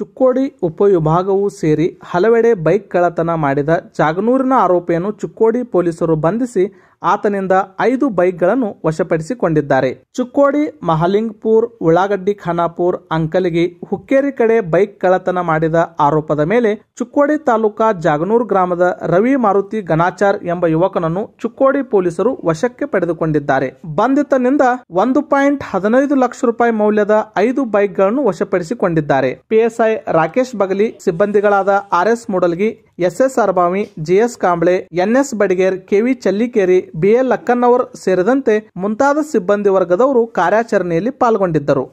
ಚುಕ್ಕೋಡಿ ಉಪವಿಭಾಗವೂ ಸೇರಿ ಹಲವೆಡೆ ಬೈಕ್ ಕಳ್ಳತನ ಮಾಡಿದ ಜಾಗನೂರಿನ ಆರೋಪಿಯನ್ನು ಚುಕ್ಕೋಡಿ ಪೊಲೀಸರು ಬಂಧಿಸಿ ಆತನಿಂದ ಐದು ಬೈಕ್ಗಳನ್ನು ವಶಪಡಿಸಿಕೊಂಡಿದ್ದಾರೆ ಚುಕ್ಕೋಡಿ ಮಹಲಿಂಗ್ಪುರ್ ಉಳ್ಳಾಗಡ್ಡಿ ಖಾನಾಪುರ್ ಅಂಕಲಿಗಿ ಹುಕ್ಕೇರಿ ಕಡೆ ಬೈಕ್ ಕಳ್ಳತನ ಮಾಡಿದ ಆರೋಪದ ಮೇಲೆ ಚುಕ್ಕೋಡಿ ತಾಲೂಕಾ ಜಾಗನೂರ್ ಗ್ರಾಮದ ರವಿ ಮಾರುತಿ ಘನಾಚಾರ್ ಎಂಬ ಯುವಕನನ್ನು ಚುಕ್ಕೋಡಿ ಪೊಲೀಸರು ವಶಕ್ಕೆ ಪಡೆದುಕೊಂಡಿದ್ದಾರೆ ಬಂಧಿತನಿಂದ ಒಂದು ಪಾಯಿಂಟ್ ಹದಿನೈದು ಲಕ್ಷ ರೂಪಾಯಿ ಮೌಲ್ಯದ ಐದು ಬೈಕ್ಗಳನ್ನು ವಶಪಡಿಸಿಕೊಂಡಿದ್ದಾರೆ ಪಿಎಸ್ ಎಸ್ಐ ರಾಕೇಶ್ ಬಗಲಿ ಸಿಬ್ಬಂದಿಗಳಾದ RS Mudalgi SS Arbhavi GS Kamble NS Badiger KV Challikeri BL Lakkannavar ಸೇರಿದಂತೆ ಮುಂತಾದ ಸಿಬ್ಬಂದಿ ವರ್ಗದವರು ಕಾರ್ಯಾಚರಣೆಯಲ್ಲಿ ಪಾಲ್ಗೊಂಡಿದ್ದರು